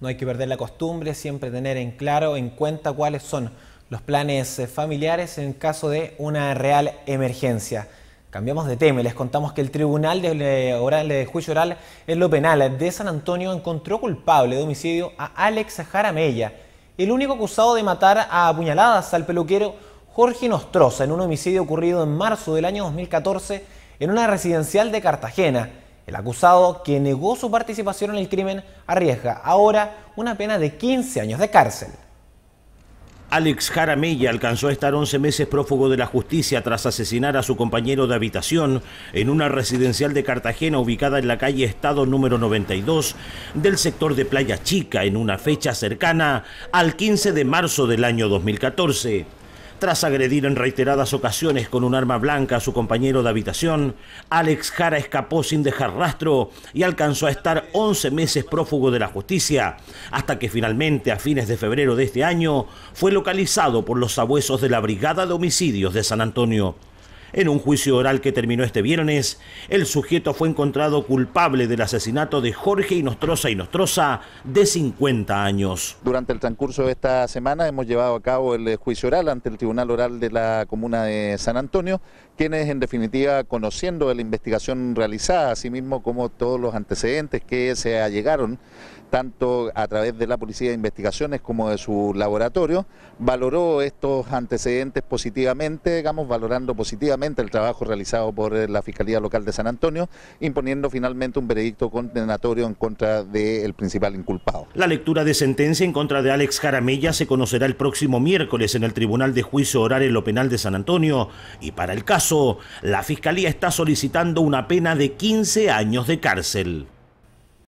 No hay que perder la costumbre, siempre tener en claro, en cuenta cuáles son los planes eh, familiares en caso de una real emergencia. Cambiamos de tema y les contamos que el Tribunal de, oral, de Juicio Oral en lo penal de San Antonio encontró culpable de homicidio a Alex Jaramella, el único acusado de matar a puñaladas al peluquero Jorge Nostroza en un homicidio ocurrido en marzo del año 2014 en una residencial de Cartagena. El acusado, que negó su participación en el crimen, arriesga ahora una pena de 15 años de cárcel. Alex Jaramella alcanzó a estar 11 meses prófugo de la justicia tras asesinar a su compañero de habitación en una residencial de Cartagena ubicada en la calle Estado número 92 del sector de Playa Chica en una fecha cercana al 15 de marzo del año 2014. Tras agredir en reiteradas ocasiones con un arma blanca a su compañero de habitación, Alex Jara escapó sin dejar rastro y alcanzó a estar 11 meses prófugo de la justicia, hasta que finalmente a fines de febrero de este año fue localizado por los sabuesos de la Brigada de Homicidios de San Antonio. En un juicio oral que terminó este viernes, el sujeto fue encontrado culpable del asesinato de Jorge Inostroza Inostroza, de 50 años. Durante el transcurso de esta semana hemos llevado a cabo el eh, juicio oral ante el Tribunal Oral de la Comuna de San Antonio, quienes en definitiva conociendo la investigación realizada, así mismo como todos los antecedentes que se allegaron tanto a través de la Policía de Investigaciones como de su laboratorio, valoró estos antecedentes positivamente, digamos, valorando positivamente el trabajo realizado por eh, la Fiscalía Local de San Antonio, imponiendo finalmente un veredicto condenatorio en contra del principal inculpado. La lectura de sentencia en contra de Alex Jaramella se conocerá el próximo miércoles en el Tribunal de Juicio Horario en lo Penal de San Antonio y para el caso, la Fiscalía está solicitando una pena de 15 años de cárcel.